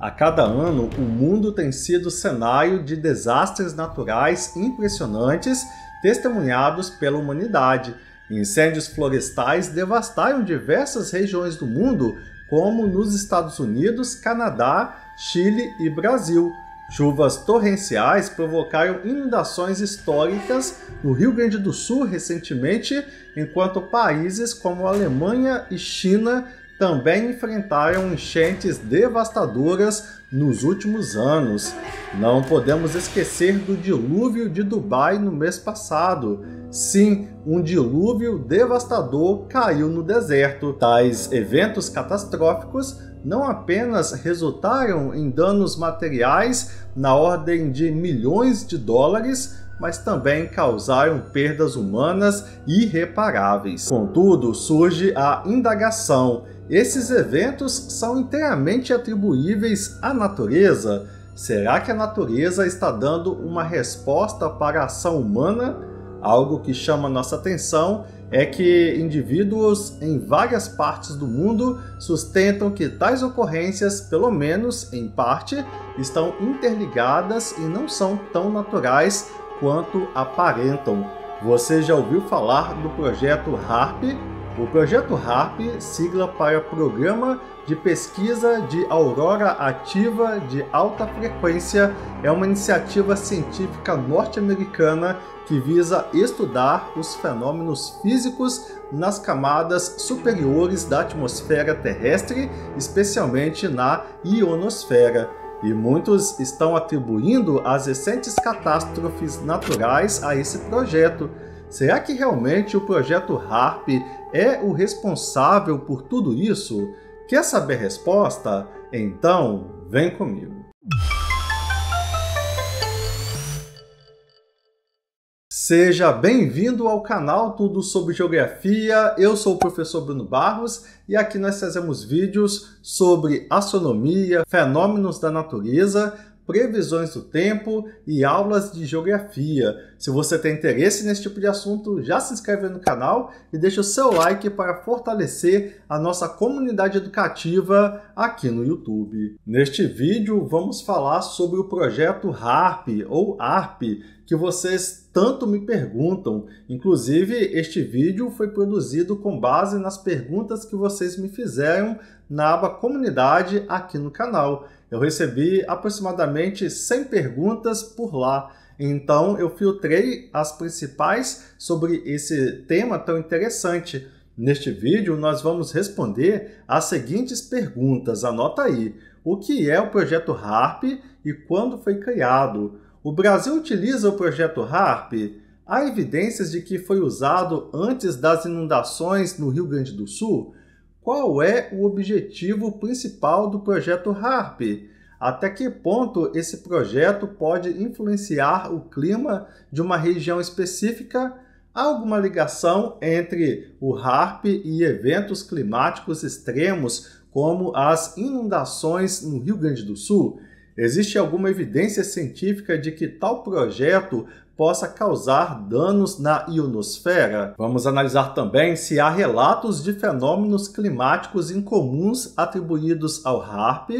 A cada ano, o mundo tem sido cenário de desastres naturais impressionantes testemunhados pela humanidade. Incêndios florestais devastaram diversas regiões do mundo, como nos Estados Unidos, Canadá, Chile e Brasil. Chuvas torrenciais provocaram inundações históricas no Rio Grande do Sul recentemente, enquanto países como Alemanha e China também enfrentaram enchentes devastadoras nos últimos anos. Não podemos esquecer do dilúvio de Dubai no mês passado. Sim, um dilúvio devastador caiu no deserto. Tais eventos catastróficos não apenas resultaram em danos materiais na ordem de milhões de dólares, mas também causaram perdas humanas irreparáveis. Contudo, surge a indagação esses eventos são inteiramente atribuíveis à natureza. Será que a natureza está dando uma resposta para a ação humana? Algo que chama nossa atenção é que indivíduos em várias partes do mundo sustentam que tais ocorrências, pelo menos em parte, estão interligadas e não são tão naturais quanto aparentam. Você já ouviu falar do projeto HARP, o projeto RAP, sigla para Programa de Pesquisa de Aurora Ativa de Alta Frequência, é uma iniciativa científica norte-americana que visa estudar os fenômenos físicos nas camadas superiores da atmosfera terrestre, especialmente na ionosfera e muitos estão atribuindo as recentes catástrofes naturais a esse projeto, Será que realmente o projeto HARP é o responsável por tudo isso? Quer saber a resposta? Então, vem comigo. Seja bem-vindo ao canal Tudo sobre Geografia. Eu sou o professor Bruno Barros e aqui nós fazemos vídeos sobre astronomia, fenômenos da natureza previsões do tempo e aulas de geografia. Se você tem interesse nesse tipo de assunto, já se inscreve no canal e deixa o seu like para fortalecer a nossa comunidade educativa aqui no YouTube. Neste vídeo, vamos falar sobre o projeto HARP ou ARP, que vocês tanto me perguntam. Inclusive, este vídeo foi produzido com base nas perguntas que vocês me fizeram na aba Comunidade aqui no canal. Eu recebi aproximadamente 100 perguntas por lá. Então eu filtrei as principais sobre esse tema tão interessante. Neste vídeo nós vamos responder as seguintes perguntas. Anota aí: o que é o projeto HARP e quando foi criado? O Brasil utiliza o projeto HARP? Há evidências de que foi usado antes das inundações no Rio Grande do Sul? qual é o objetivo principal do projeto HARP? Até que ponto esse projeto pode influenciar o clima de uma região específica? Há alguma ligação entre o HARP e eventos climáticos extremos, como as inundações no Rio Grande do Sul? Existe alguma evidência científica de que tal projeto possa causar danos na ionosfera. Vamos analisar também se há relatos de fenômenos climáticos incomuns atribuídos ao HARP,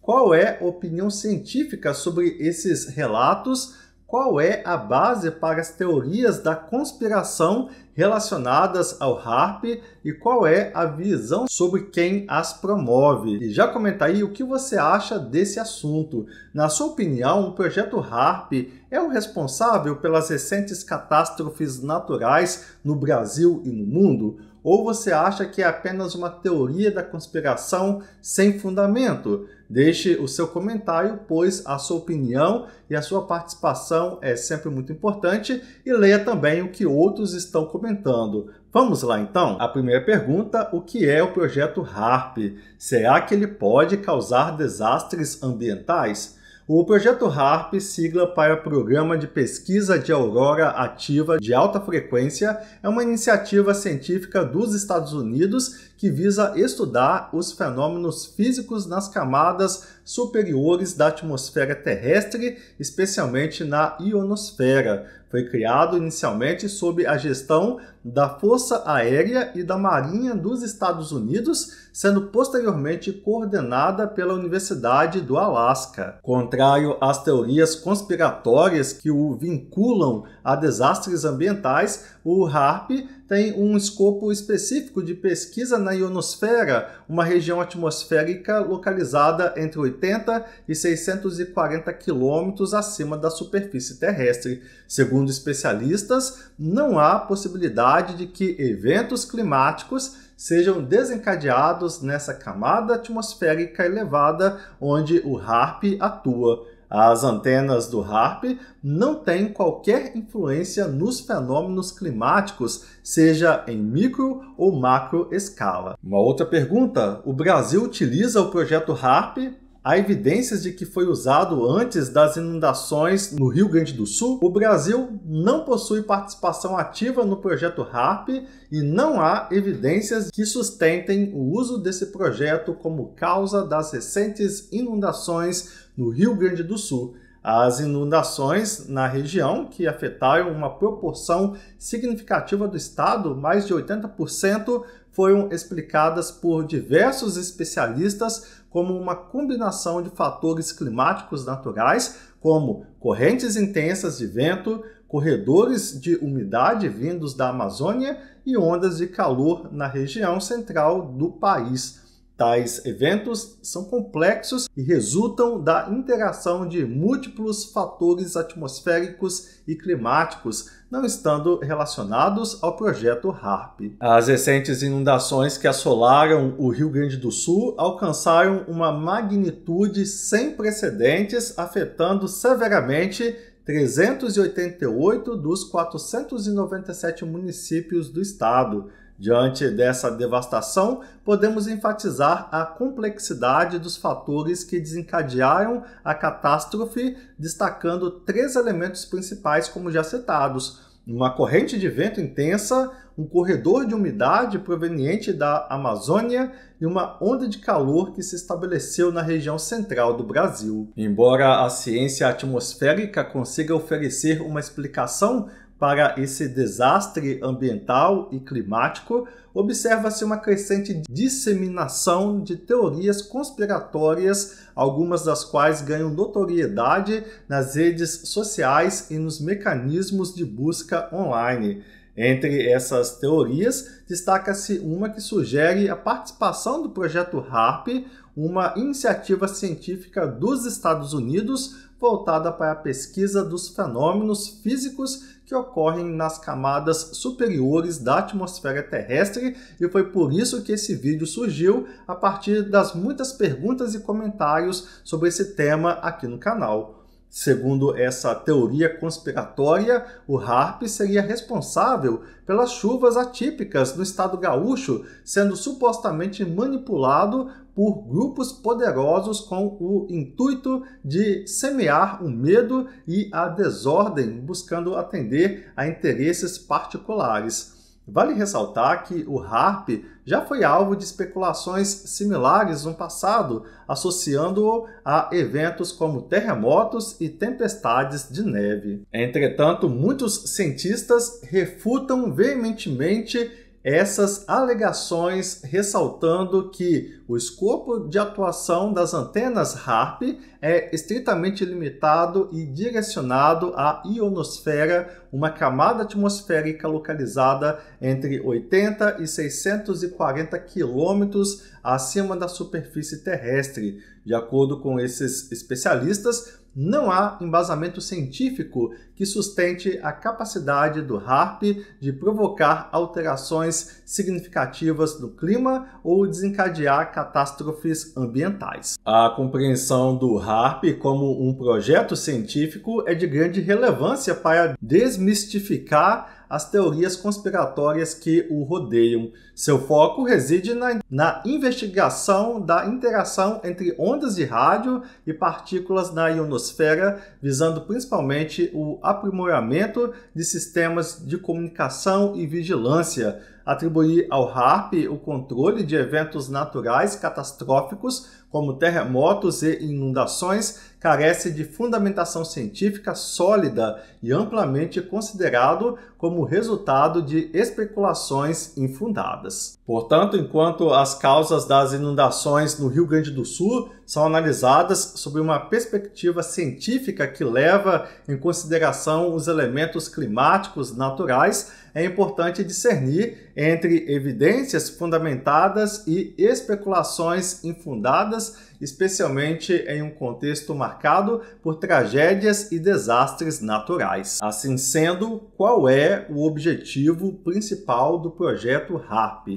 qual é a opinião científica sobre esses relatos qual é a base para as teorias da conspiração relacionadas ao HARP e qual é a visão sobre quem as promove. E já comenta aí o que você acha desse assunto. Na sua opinião, o projeto HARP é o responsável pelas recentes catástrofes naturais no Brasil e no mundo? ou você acha que é apenas uma teoria da conspiração sem fundamento? Deixe o seu comentário, pois a sua opinião e a sua participação é sempre muito importante e leia também o que outros estão comentando. Vamos lá então? A primeira pergunta: o que é o projeto HARP? Será que ele pode causar desastres ambientais? O projeto HARP, sigla para Programa de Pesquisa de Aurora Ativa de Alta Frequência, é uma iniciativa científica dos Estados Unidos que visa estudar os fenômenos físicos nas camadas superiores da atmosfera terrestre, especialmente na ionosfera. Foi criado inicialmente sob a gestão da Força Aérea e da Marinha dos Estados Unidos, sendo posteriormente coordenada pela Universidade do Alasca. Contrário às teorias conspiratórias que o vinculam a desastres ambientais, o HARP tem um escopo específico de pesquisa na ionosfera, uma região atmosférica localizada entre 80 e 640 quilômetros acima da superfície terrestre. Segundo especialistas, não há possibilidade de que eventos climáticos sejam desencadeados nessa camada atmosférica elevada onde o HARP atua. As antenas do HARP não têm qualquer influência nos fenômenos climáticos, seja em micro ou macro escala. Uma outra pergunta: o Brasil utiliza o projeto HARP Há evidências de que foi usado antes das inundações no Rio Grande do Sul. O Brasil não possui participação ativa no projeto HARP e não há evidências que sustentem o uso desse projeto como causa das recentes inundações no Rio Grande do Sul. As inundações na região, que afetaram uma proporção significativa do estado, mais de 80%, foram explicadas por diversos especialistas como uma combinação de fatores climáticos naturais, como correntes intensas de vento, corredores de umidade vindos da Amazônia e ondas de calor na região central do país. Tais eventos são complexos e resultam da interação de múltiplos fatores atmosféricos e climáticos, não estando relacionados ao projeto HARP. As recentes inundações que assolaram o Rio Grande do Sul alcançaram uma magnitude sem precedentes, afetando severamente 388 dos 497 municípios do estado Diante dessa devastação, podemos enfatizar a complexidade dos fatores que desencadearam a catástrofe, destacando três elementos principais, como já citados: uma corrente de vento intensa, um corredor de umidade proveniente da Amazônia e uma onda de calor que se estabeleceu na região central do Brasil. Embora a ciência atmosférica consiga oferecer uma explicação para esse desastre ambiental e climático, observa-se uma crescente disseminação de teorias conspiratórias, algumas das quais ganham notoriedade nas redes sociais e nos mecanismos de busca online. Entre essas teorias, destaca-se uma que sugere a participação do projeto HARP, uma iniciativa científica dos Estados Unidos voltada para a pesquisa dos fenômenos físicos que ocorrem nas camadas superiores da atmosfera terrestre e foi por isso que esse vídeo surgiu a partir das muitas perguntas e comentários sobre esse tema aqui no canal. Segundo essa teoria conspiratória, o HARP seria responsável pelas chuvas atípicas no estado gaúcho, sendo supostamente manipulado por grupos poderosos com o intuito de semear o medo e a desordem, buscando atender a interesses particulares. Vale ressaltar que o HARP já foi alvo de especulações similares no passado, associando-o a eventos como terremotos e tempestades de neve. Entretanto, muitos cientistas refutam veementemente essas alegações ressaltando que o escopo de atuação das antenas HARP é estritamente limitado e direcionado à ionosfera, uma camada atmosférica localizada entre 80 e 640 quilômetros acima da superfície terrestre. De acordo com esses especialistas, não há embasamento científico que sustente a capacidade do HARP de provocar alterações significativas no clima ou desencadear catástrofes ambientais. A compreensão do HARP como um projeto científico é de grande relevância para desmistificar as teorias conspiratórias que o rodeiam. Seu foco reside na, na investigação da interação entre ondas de rádio e partículas na ionosfera, visando principalmente o aprimoramento de sistemas de comunicação e vigilância atribuir ao HARP o controle de eventos naturais catastróficos, como terremotos e inundações, carece de fundamentação científica sólida e amplamente considerado como resultado de especulações infundadas. Portanto, enquanto as causas das inundações no Rio Grande do Sul são analisadas sob uma perspectiva científica que leva em consideração os elementos climáticos naturais, é importante discernir entre evidências fundamentadas e especulações infundadas, especialmente em um contexto marcado por tragédias e desastres naturais. Assim sendo, qual é o objetivo principal do projeto HARP?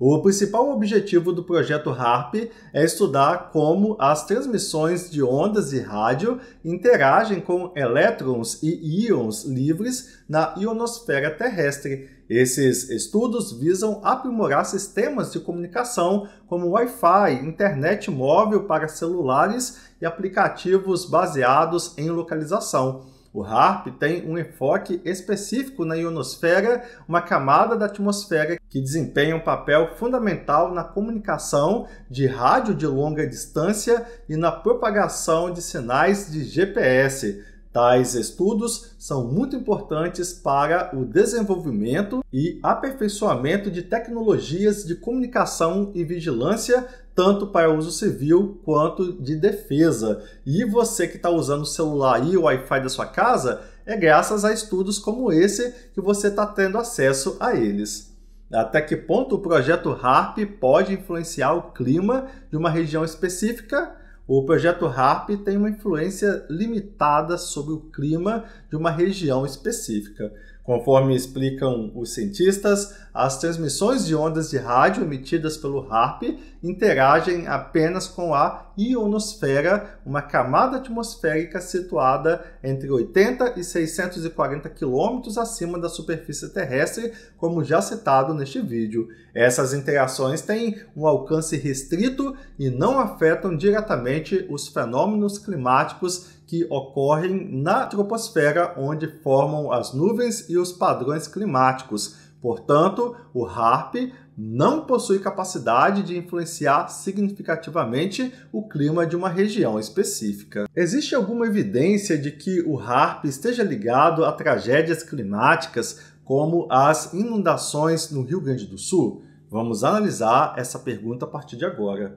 O principal objetivo do projeto HARP é estudar como as transmissões de ondas de rádio interagem com elétrons e íons livres na ionosfera terrestre. Esses estudos visam aprimorar sistemas de comunicação como Wi-Fi, internet móvel para celulares e aplicativos baseados em localização. O HARP tem um enfoque específico na ionosfera, uma camada da atmosfera que desempenha um papel fundamental na comunicação de rádio de longa distância e na propagação de sinais de GPS. Tais estudos são muito importantes para o desenvolvimento e aperfeiçoamento de tecnologias de comunicação e vigilância tanto para uso civil quanto de defesa. E você que está usando o celular e o Wi-Fi da sua casa, é graças a estudos como esse que você está tendo acesso a eles. Até que ponto o projeto HARP pode influenciar o clima de uma região específica? O projeto HARP tem uma influência limitada sobre o clima de uma região específica. Conforme explicam os cientistas, as transmissões de ondas de rádio emitidas pelo HARP interagem apenas com a ionosfera, uma camada atmosférica situada entre 80 e 640 quilômetros acima da superfície terrestre, como já citado neste vídeo. Essas interações têm um alcance restrito e não afetam diretamente os fenômenos climáticos que ocorrem na troposfera, onde formam as nuvens e os padrões climáticos. Portanto, o HARP não possui capacidade de influenciar significativamente o clima de uma região específica. Existe alguma evidência de que o HARP esteja ligado a tragédias climáticas, como as inundações no Rio Grande do Sul? Vamos analisar essa pergunta a partir de agora.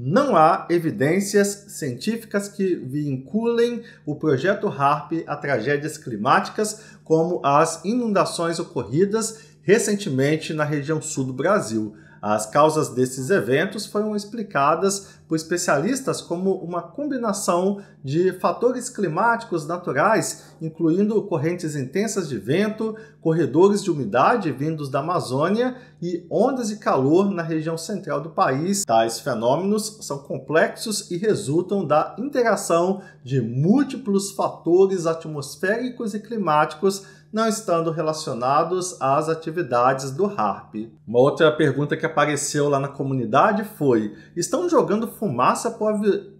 Não há evidências científicas que vinculem o projeto HARP a tragédias climáticas, como as inundações ocorridas recentemente na região sul do Brasil. As causas desses eventos foram explicadas por especialistas como uma combinação de fatores climáticos naturais, incluindo correntes intensas de vento, corredores de umidade vindos da Amazônia e ondas de calor na região central do país. Tais fenômenos são complexos e resultam da interação de múltiplos fatores atmosféricos e climáticos não estando relacionados às atividades do HARP. Uma outra pergunta que apareceu lá na comunidade foi: estão jogando fumaça por, avi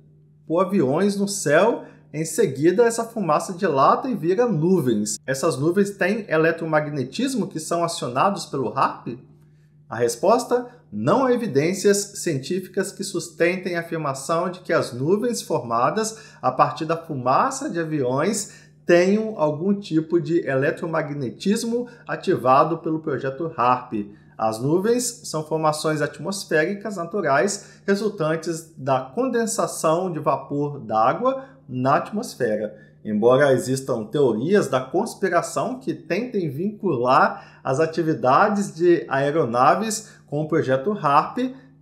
por aviões no céu em seguida, essa fumaça dilata e vira nuvens. Essas nuvens têm eletromagnetismo que são acionados pelo HARP? A resposta: não há evidências científicas que sustentem a afirmação de que as nuvens formadas a partir da fumaça de aviões tenham algum tipo de eletromagnetismo ativado pelo projeto HARP. As nuvens são formações atmosféricas naturais resultantes da condensação de vapor d'água na atmosfera. Embora existam teorias da conspiração que tentem vincular as atividades de aeronaves com o projeto HARP,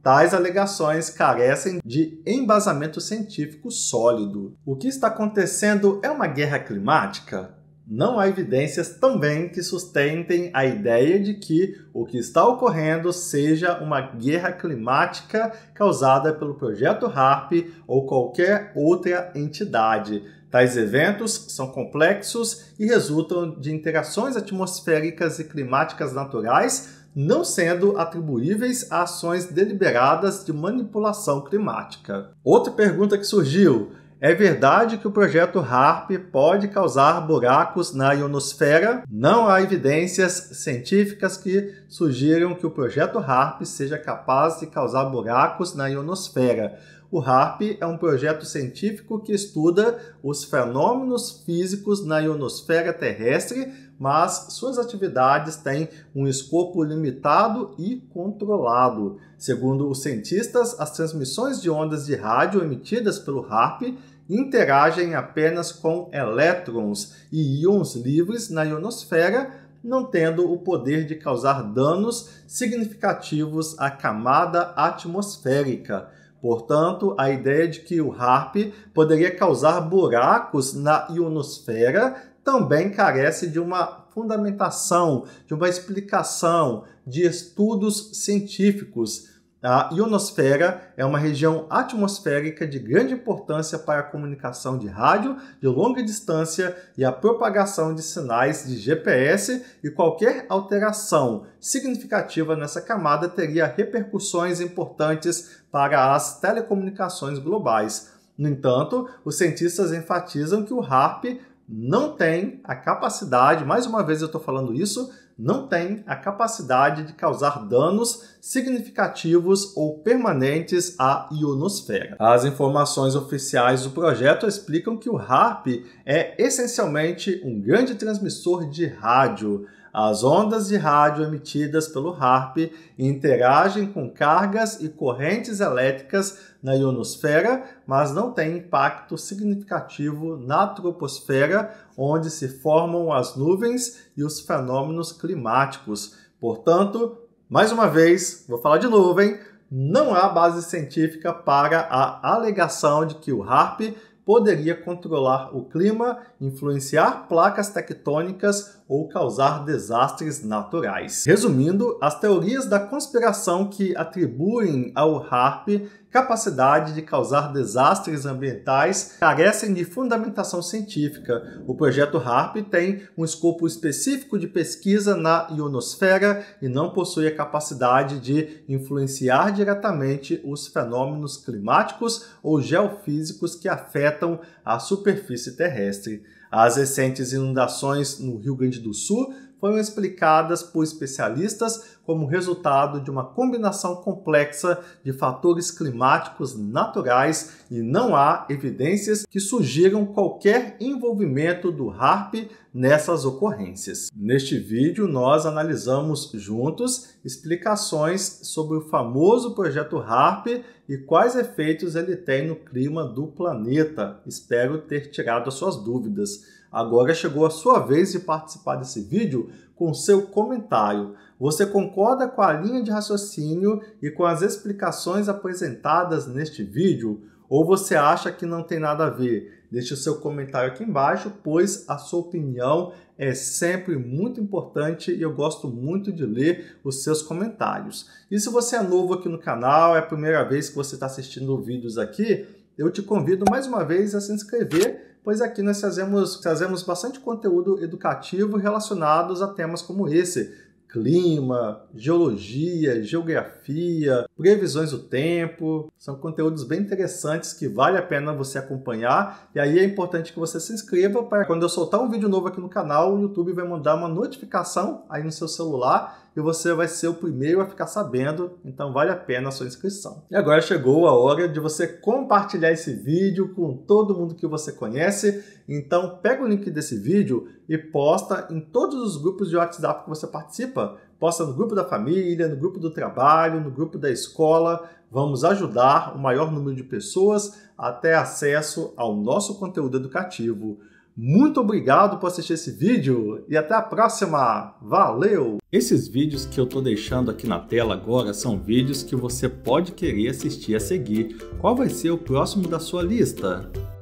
Tais alegações carecem de embasamento científico sólido. O que está acontecendo é uma guerra climática? Não há evidências também que sustentem a ideia de que o que está ocorrendo seja uma guerra climática causada pelo projeto HARP ou qualquer outra entidade. Tais eventos são complexos e resultam de interações atmosféricas e climáticas naturais não sendo atribuíveis a ações deliberadas de manipulação climática. Outra pergunta que surgiu: é verdade que o projeto HARP pode causar buracos na ionosfera? Não há evidências científicas que sugiram que o projeto HARP seja capaz de causar buracos na ionosfera. O HARP é um projeto científico que estuda os fenômenos físicos na ionosfera terrestre mas suas atividades têm um escopo limitado e controlado. Segundo os cientistas, as transmissões de ondas de rádio emitidas pelo HARP interagem apenas com elétrons e íons livres na ionosfera, não tendo o poder de causar danos significativos à camada atmosférica. Portanto, a ideia de que o HARP poderia causar buracos na ionosfera também carece de uma fundamentação, de uma explicação, de estudos científicos. A ionosfera é uma região atmosférica de grande importância para a comunicação de rádio de longa distância e a propagação de sinais de GPS, e qualquer alteração significativa nessa camada teria repercussões importantes para as telecomunicações globais. No entanto, os cientistas enfatizam que o HARP não tem a capacidade, mais uma vez eu estou falando isso, não tem a capacidade de causar danos significativos ou permanentes à ionosfera. As informações oficiais do projeto explicam que o HARP é essencialmente um grande transmissor de rádio as ondas de rádio emitidas pelo HARP interagem com cargas e correntes elétricas na ionosfera, mas não têm impacto significativo na troposfera, onde se formam as nuvens e os fenômenos climáticos. Portanto, mais uma vez, vou falar de novo, hein? Não há base científica para a alegação de que o HARP poderia controlar o clima, influenciar placas tectônicas ou causar desastres naturais. Resumindo, as teorias da conspiração que atribuem ao HARP capacidade de causar desastres ambientais carecem de fundamentação científica. O projeto HARP tem um escopo específico de pesquisa na ionosfera e não possui a capacidade de influenciar diretamente os fenômenos climáticos ou geofísicos que afetam a superfície terrestre. As recentes inundações no Rio Grande do Sul foram explicadas por especialistas como resultado de uma combinação complexa de fatores climáticos naturais e não há evidências que sugiram qualquer envolvimento do HARP nessas ocorrências. Neste vídeo, nós analisamos juntos explicações sobre o famoso projeto HARP e quais efeitos ele tem no clima do planeta. Espero ter tirado as suas dúvidas. Agora chegou a sua vez de participar desse vídeo com seu comentário. Você concorda com a linha de raciocínio e com as explicações apresentadas neste vídeo? Ou você acha que não tem nada a ver? Deixe o seu comentário aqui embaixo, pois a sua opinião é sempre muito importante e eu gosto muito de ler os seus comentários. E se você é novo aqui no canal, é a primeira vez que você está assistindo vídeos aqui, eu te convido mais uma vez a se inscrever pois aqui nós trazemos, fazemos bastante conteúdo educativo relacionados a temas como esse, clima, geologia, geografia, previsões do tempo. São conteúdos bem interessantes que vale a pena você acompanhar. E aí é importante que você se inscreva para quando eu soltar um vídeo novo aqui no canal, o YouTube vai mandar uma notificação aí no seu celular e você vai ser o primeiro a ficar sabendo, então vale a pena a sua inscrição. E agora chegou a hora de você compartilhar esse vídeo com todo mundo que você conhece, então pega o link desse vídeo e posta em todos os grupos de WhatsApp que você participa. Posta no grupo da família, no grupo do trabalho, no grupo da escola. Vamos ajudar o maior número de pessoas a ter acesso ao nosso conteúdo educativo. Muito obrigado por assistir esse vídeo e até a próxima. Valeu! Esses vídeos que eu estou deixando aqui na tela agora são vídeos que você pode querer assistir a seguir. Qual vai ser o próximo da sua lista?